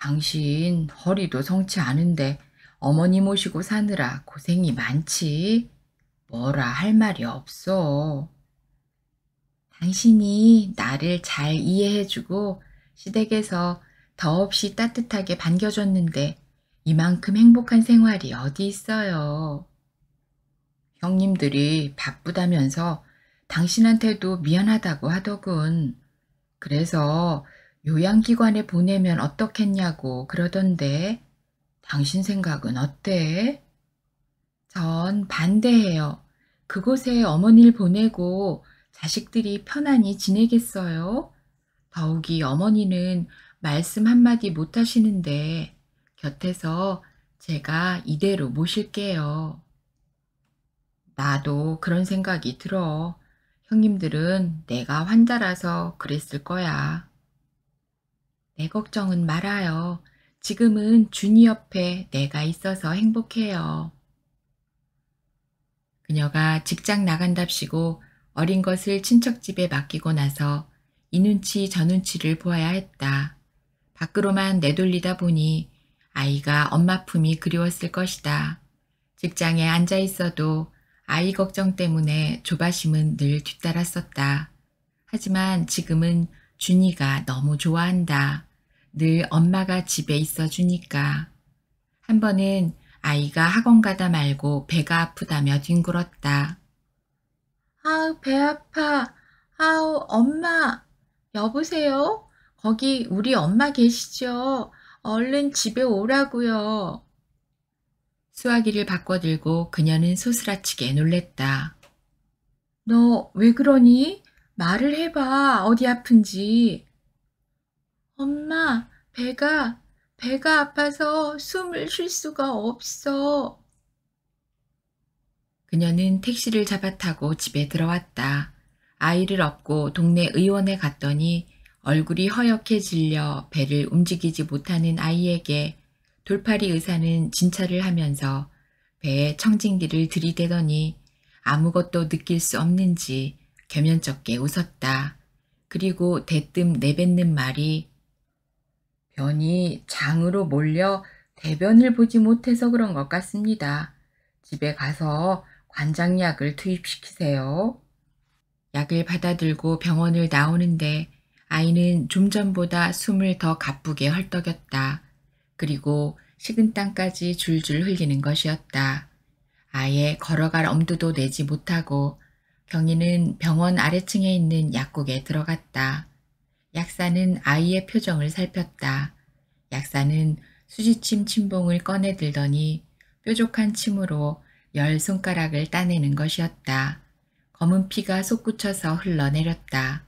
당신 허리도 성치 않은데 어머니 모시고 사느라 고생이 많지? 뭐라 할 말이 없어. 당신이 나를 잘 이해해주고 시댁에서 더없이 따뜻하게 반겨줬는데 이만큼 행복한 생활이 어디 있어요. 형님들이 바쁘다면서 당신한테도 미안하다고 하더군. 그래서 요양기관에 보내면 어떻겠냐고 그러던데 당신 생각은 어때? 전 반대해요. 그곳에 어머니를 보내고 자식들이 편안히 지내겠어요? 더욱이 어머니는 말씀 한마디 못하시는데 곁에서 제가 이대로 모실게요. 나도 그런 생각이 들어. 형님들은 내가 환자라서 그랬을 거야. 내 걱정은 말아요. 지금은 준이 옆에 내가 있어서 행복해요. 그녀가 직장 나간답시고 어린 것을 친척집에 맡기고 나서 이 눈치 저 눈치를 보아야 했다. 밖으로만 내돌리다 보니 아이가 엄마 품이 그리웠을 것이다. 직장에 앉아 있어도 아이 걱정 때문에 조바심은 늘 뒤따랐었다. 하지만 지금은 준이가 너무 좋아한다. 늘 엄마가 집에 있어 주니까. 한 번은 아이가 학원 가다 말고 배가 아프다며 뒹굴었다. 아우, 배 아파. 아우, 엄마. 여보세요? 거기 우리 엄마 계시죠? 얼른 집에 오라고요. 수화기를 바꿔들고 그녀는 소스라치게 놀랬다. 너 왜 그러니? 말을 해봐. 어디 아픈지. 엄마, 배가, 배가 아파서 숨을 쉴 수가 없어. 그녀는 택시를 잡아타고 집에 들어왔다. 아이를 업고 동네 의원에 갔더니 얼굴이 허옇게 질려 배를 움직이지 못하는 아이에게 돌팔이 의사는 진찰을 하면서 배에 청진기를 들이대더니 아무것도 느낄 수 없는지 겸연쩍게 웃었다. 그리고 대뜸 내뱉는 말이 변이 장으로 몰려 대변을 보지 못해서 그런 것 같습니다. 집에 가서 관장약을 투입시키세요. 약을 받아들고 병원을 나오는데 아이는 좀 전보다 숨을 더 가쁘게 헐떡였다. 그리고 식은땀까지 줄줄 흘리는 것이었다. 아예 걸어갈 엄두도 내지 못하고 경희는 병원 아래층에 있는 약국에 들어갔다. 약사는 아이의 표정을 살폈다. 약사는 수지침 침봉을 꺼내들더니 뾰족한 침으로 열 손가락을 따내는 것이었다. 검은 피가 솟구쳐서 흘러내렸다.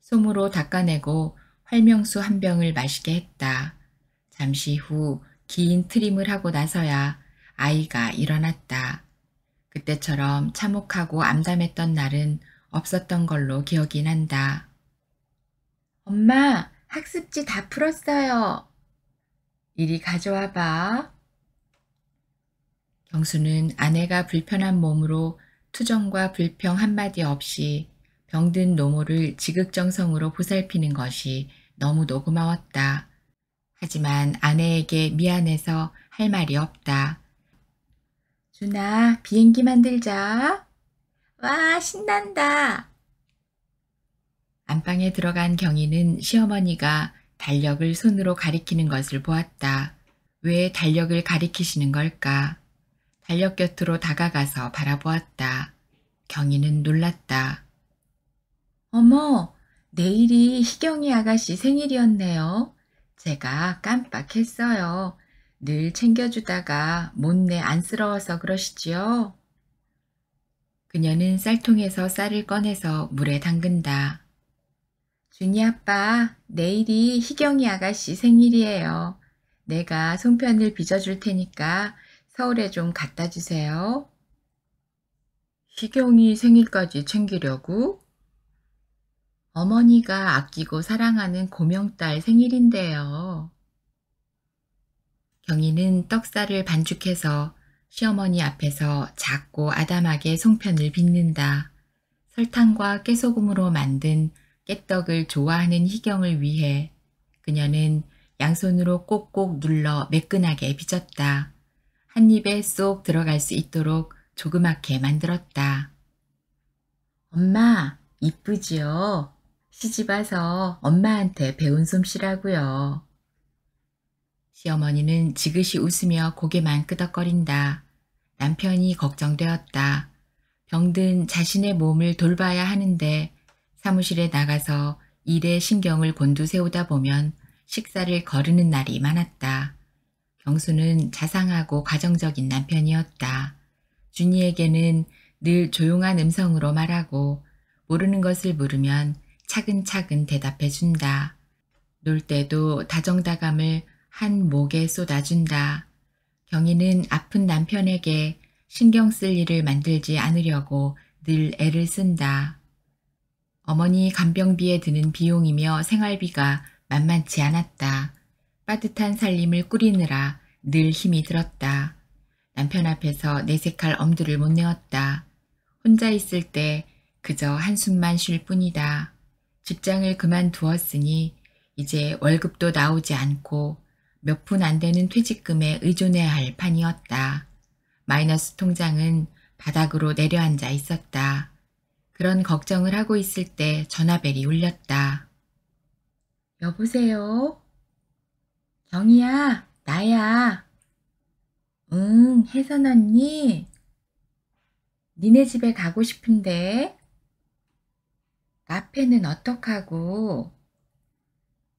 솜으로 닦아내고 활명수 한 병을 마시게 했다. 잠시 후 긴 트림을 하고 나서야 아이가 일어났다. 그때처럼 참혹하고 암담했던 날은 없었던 걸로 기억이 난다. 엄마, 학습지 다 풀었어요. 이리 가져와 봐. 경수는 아내가 불편한 몸으로 투정과 불평 한마디 없이 병든 노모를 지극정성으로 보살피는 것이 너무도 고마웠다. 하지만 아내에게 미안해서 할 말이 없다. 준아, 비행기 만들자. 와, 신난다. 안방에 들어간 경희는 시어머니가 달력을 손으로 가리키는 것을 보았다. 왜 달력을 가리키시는 걸까? 달력 곁으로 다가가서 바라보았다. 경이는 놀랐다. 어머, 내일이 희경이 아가씨 생일이었네요. 제가 깜빡했어요. 늘 챙겨주다가 못내 안쓰러워서 그러시지요? 그녀는 쌀통에서 쌀을 꺼내서 물에 담근다. 준이 아빠, 내일이 희경이 아가씨 생일이에요. 내가 송편을 빚어줄 테니까 서울에 좀 갖다 주세요. 희경이 생일까지 챙기려고? 어머니가 아끼고 사랑하는 고명딸 생일인데요. 경이는 떡살을 반죽해서 시어머니 앞에서 작고 아담하게 송편을 빚는다. 설탕과 깨소금으로 만든 깨떡을 좋아하는 희경을 위해 그녀는 양손으로 꼭꼭 눌러 매끈하게 빚었다. 한 입에 쏙 들어갈 수 있도록 조그맣게 만들었다. 엄마, 이쁘지요? 시집 와서 엄마한테 배운 솜씨라고요. 시어머니는 지그시 웃으며 고개만 끄덕거린다. 남편이 걱정되었다. 병든 자신의 몸을 돌봐야 하는데 사무실에 나가서 일에 신경을 곤두세우다 보면 식사를 거르는 날이 많았다. 영수는 자상하고 가정적인 남편이었다. 준이에게는 늘 조용한 음성으로 말하고 모르는 것을 물으면 차근차근 대답해준다. 놀 때도 다정다감을 한 목에 쏟아준다. 경희는 아픈 남편에게 신경 쓸 일을 만들지 않으려고 늘 애를 쓴다. 어머니 간병비에 드는 비용이며 생활비가 만만치 않았다. 빠듯한 살림을 꾸리느라 늘 힘이 들었다. 남편 앞에서 내색할 엄두를 못 내었다. 혼자 있을 때 그저 한숨만 쉴 뿐이다. 직장을 그만두었으니 이제 월급도 나오지 않고 몇 푼 안 되는 퇴직금에 의존해야 할 판이었다. 마이너스 통장은 바닥으로 내려앉아 있었다. 그런 걱정을 하고 있을 때 전화벨이 울렸다. 여보세요? 경이야, 나야. 응, 혜선 언니. 니네 집에 가고 싶은데. 카페는 어떡하고.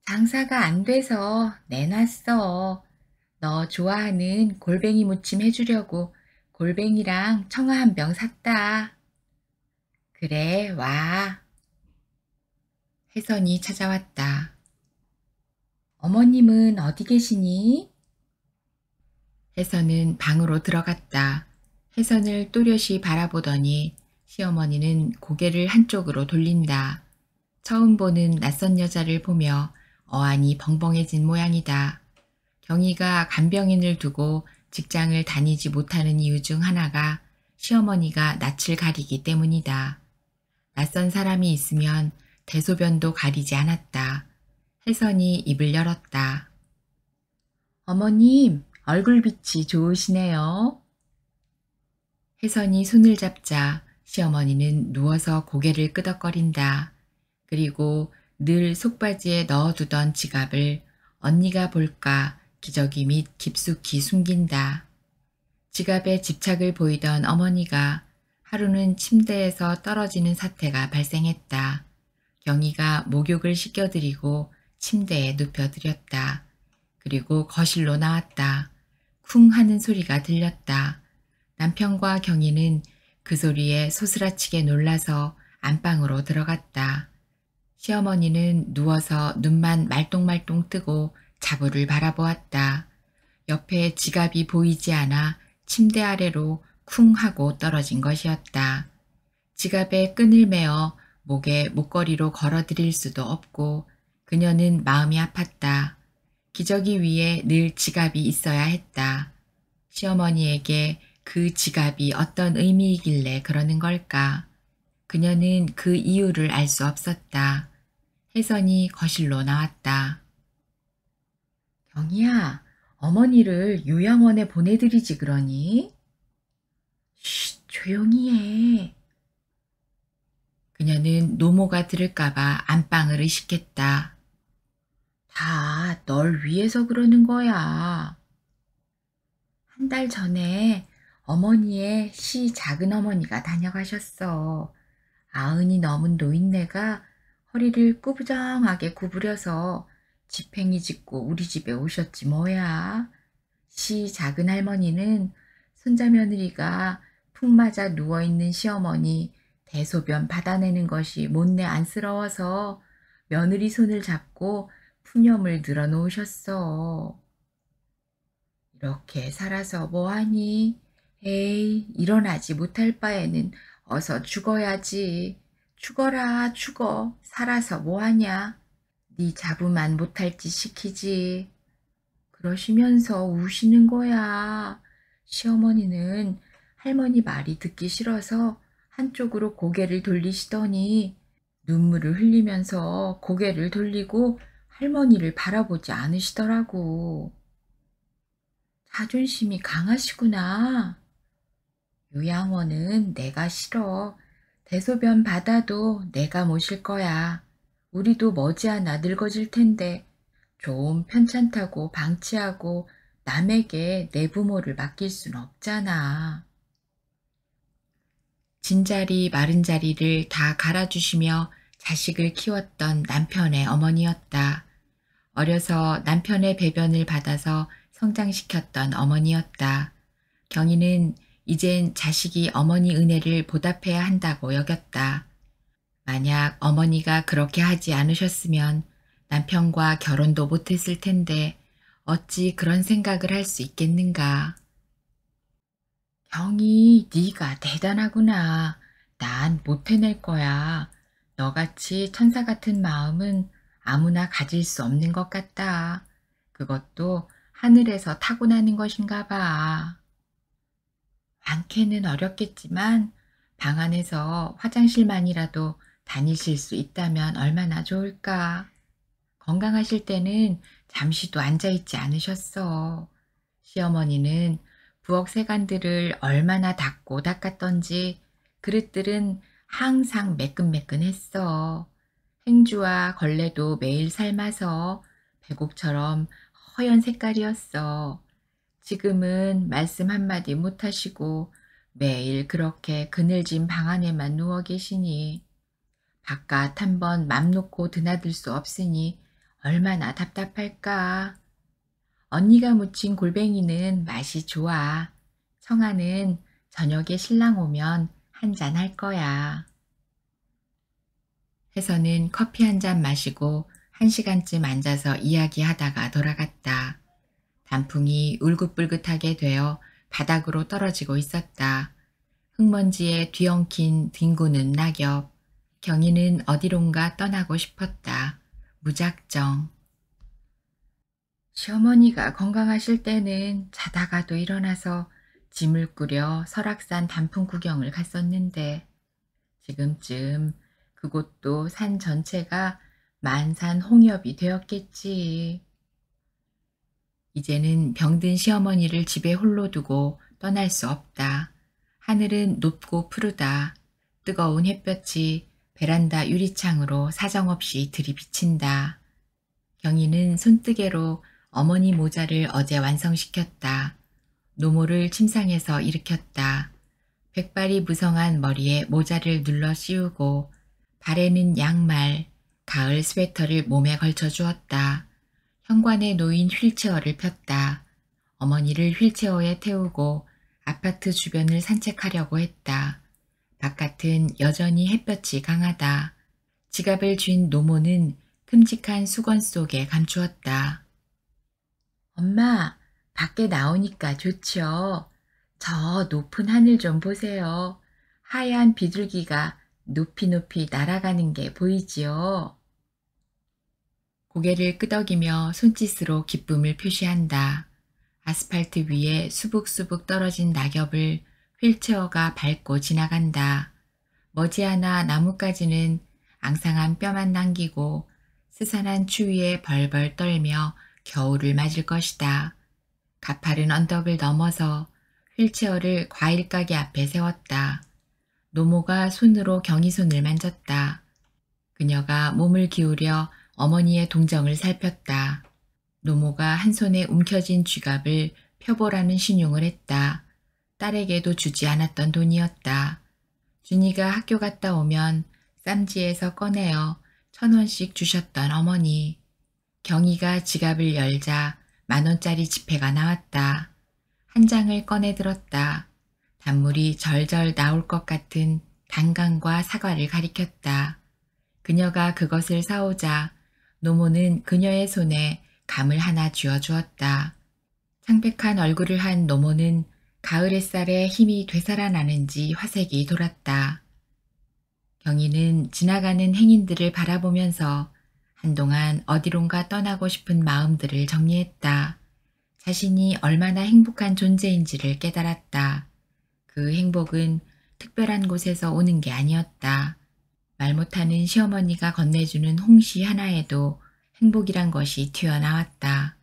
장사가 안 돼서 내놨어. 너 좋아하는 골뱅이 무침 해주려고 골뱅이랑 청아 한 병 샀다. 그래, 와. 혜선이 찾아왔다. 어머님은 어디 계시니? 혜선은 방으로 들어갔다. 혜선을 또렷이 바라보더니 시어머니는 고개를 한쪽으로 돌린다. 처음 보는 낯선 여자를 보며 어안이 벙벙해진 모양이다. 경희가 간병인을 두고 직장을 다니지 못하는 이유 중 하나가 시어머니가 낯을 가리기 때문이다. 낯선 사람이 있으면 대소변도 가리지 않았다. 혜선이 입을 열었다. 어머님, 얼굴빛이 좋으시네요. 혜선이 손을 잡자 시어머니는 누워서 고개를 끄덕거린다. 그리고 늘 속바지에 넣어두던 지갑을 언니가 볼까 기저귀 밑 깊숙이 숨긴다. 지갑에 집착을 보이던 어머니가 하루는 침대에서 떨어지는 사태가 발생했다. 경희가 목욕을 시켜드리고 침대에 눕혀드렸다. 그리고 거실로 나왔다. 쿵 하는 소리가 들렸다. 남편과 경희는 그 소리에 소스라치게 놀라서 안방으로 들어갔다. 시어머니는 누워서 눈만 말똥말똥 뜨고 자부를 바라보았다. 옆에 지갑이 보이지 않아 침대 아래로 쿵 하고 떨어진 것이었다. 지갑에 끈을 메어 목에 목걸이로 걸어드릴 수도 없고 그녀는 마음이 아팠다. 기저귀 위에 늘 지갑이 있어야 했다. 시어머니에게 그 지갑이 어떤 의미이길래 그러는 걸까. 그녀는 그 이유를 알 수 없었다. 혜선이 거실로 나왔다. 경희야, 어머니를 요양원에 보내드리지 그러니? 쉿, 조용히 해. 그녀는 노모가 들을까봐 안방을 의식했다. 다널 아, 위해서 그러는 거야. 한 달 전에 어머니의 시 작은 어머니가 다녀가셨어. 아흔이 넘은 노인네가 허리를 꾸부정하게 구부려서 집행이짓고 우리 집에 오셨지 뭐야. 시 작은 할머니는 손자 며느리가 푹 맞아 누워있는 시어머니 대소변 받아내는 것이 못내 안쓰러워서 며느리 손을 잡고 푸념을 늘어놓으셨어. 이렇게 살아서 뭐하니? 에이, 일어나지 못할 바에는 어서 죽어야지. 죽어라, 죽어. 살아서 뭐하냐? 네 자부만 못할 짓 시키지. 그러시면서 우시는 거야. 시어머니는 할머니 말이 듣기 싫어서 한쪽으로 고개를 돌리시더니 눈물을 흘리면서 고개를 돌리고 할머니를 바라보지 않으시더라고. 자존심이 강하시구나. 요양원은 내가 싫어. 대소변 받아도 내가 모실 거야. 우리도 머지않아 늙어질 텐데 좀 편찮다고 방치하고 남에게 내 부모를 맡길 순 없잖아. 진자리 마른 자리를 다 갈아주시며 자식을 키웠던 남편의 어머니였다. 어려서 남편의 배변을 받아서 성장시켰던 어머니였다. 경희는 이젠 자식이 어머니 은혜를 보답해야 한다고 여겼다. 만약 어머니가 그렇게 하지 않으셨으면 남편과 결혼도 못했을 텐데 어찌 그런 생각을 할 수 있겠는가. 경희, 네가 대단하구나. 난 못해낼 거야. 너같이 천사 같은 마음은 아무나 가질 수 없는 것 같다. 그것도 하늘에서 타고나는 것인가 봐. 많게는 어렵겠지만 방 안에서 화장실만이라도 다니실 수 있다면 얼마나 좋을까. 건강하실 때는 잠시도 앉아있지 않으셨어. 시어머니는 부엌 세간들을 얼마나 닦고 닦았던지 그릇들은 항상 매끈매끈했어. 행주와 걸레도 매일 삶아서 백옥처럼 허연 색깔이었어. 지금은 말씀 한마디 못하시고 매일 그렇게 그늘진 방 안에만 누워 계시니 바깥 한 번 맘 놓고 드나들 수 없으니 얼마나 답답할까. 언니가 묻힌 골뱅이는 맛이 좋아. 청아는 저녁에 신랑 오면 한잔 할 거야. 해서는 커피 한 잔 마시고 한 시간쯤 앉아서 이야기하다가 돌아갔다. 단풍이 울긋불긋하게 되어 바닥으로 떨어지고 있었다. 흙먼지에 뒤엉킨 뒹구는 낙엽. 경희는 어디론가 떠나고 싶었다. 무작정. 시어머니가 건강하실 때는 자다가도 일어나서 짐을 꾸려 설악산 단풍 구경을 갔었는데 지금쯤 그곳도 산 전체가 만산 홍엽이 되었겠지. 이제는 병든 시어머니를 집에 홀로 두고 떠날 수 없다. 하늘은 높고 푸르다. 뜨거운 햇볕이 베란다 유리창으로 사정없이 들이비친다. 경희는 손뜨개로 어머니 모자를 어제 완성시켰다. 노모를 침상에서 일으켰다. 백발이 무성한 머리에 모자를 눌러 씌우고 발에는 양말, 가을 스웨터를 몸에 걸쳐 주었다. 현관에 놓인 휠체어를 폈다. 어머니를 휠체어에 태우고 아파트 주변을 산책하려고 했다. 바깥은 여전히 햇볕이 강하다. 지갑을 쥔 노모는 큼직한 수건 속에 감추었다. 엄마, 밖에 나오니까 좋죠. 저 높은 하늘 좀 보세요. 하얀 비둘기가 높이 높이 날아가는 게 보이지요? 고개를 끄덕이며 손짓으로 기쁨을 표시한다. 아스팔트 위에 수북수북 떨어진 낙엽을 휠체어가 밟고 지나간다. 머지않아 나뭇가지는 앙상한 뼈만 남기고 스산한 추위에 벌벌 떨며 겨울을 맞을 것이다. 가파른 언덕을 넘어서 휠체어를 과일가게 앞에 세웠다. 노모가 손으로 경희 손을 만졌다. 그녀가 몸을 기울여 어머니의 동정을 살폈다. 노모가 한 손에 움켜진 쥐갑을 펴보라는 신용을 했다. 딸에게도 주지 않았던 돈이었다. 준이가 학교 갔다 오면 쌈지에서 꺼내어 천 원씩 주셨던 어머니. 경희가 지갑을 열자 만 원짜리 지폐가 나왔다. 한 장을 꺼내 들었다. 단물이 절절 나올 것 같은 단강과 사과를 가리켰다. 그녀가 그것을 사오자 노모는 그녀의 손에 감을 하나 쥐어주었다. 창백한 얼굴을 한 노모는 가을 햇살에 힘이 되살아나는지 화색이 돌았다. 경희는 지나가는 행인들을 바라보면서 한동안 어디론가 떠나고 싶은 마음들을 정리했다. 자신이 얼마나 행복한 존재인지를 깨달았다. 그 행복은 특별한 곳에서 오는 게 아니었다. 말 못하는 시어머니가 건네주는 홍시 하나에도 행복이란 것이 튀어나왔다.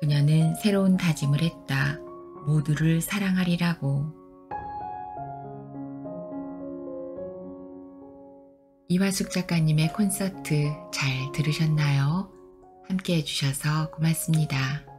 그녀는 새로운 다짐을 했다. 모두를 사랑하리라고. 이화숙 작가님의 콘서트 잘 들으셨나요? 함께 해주셔서 고맙습니다.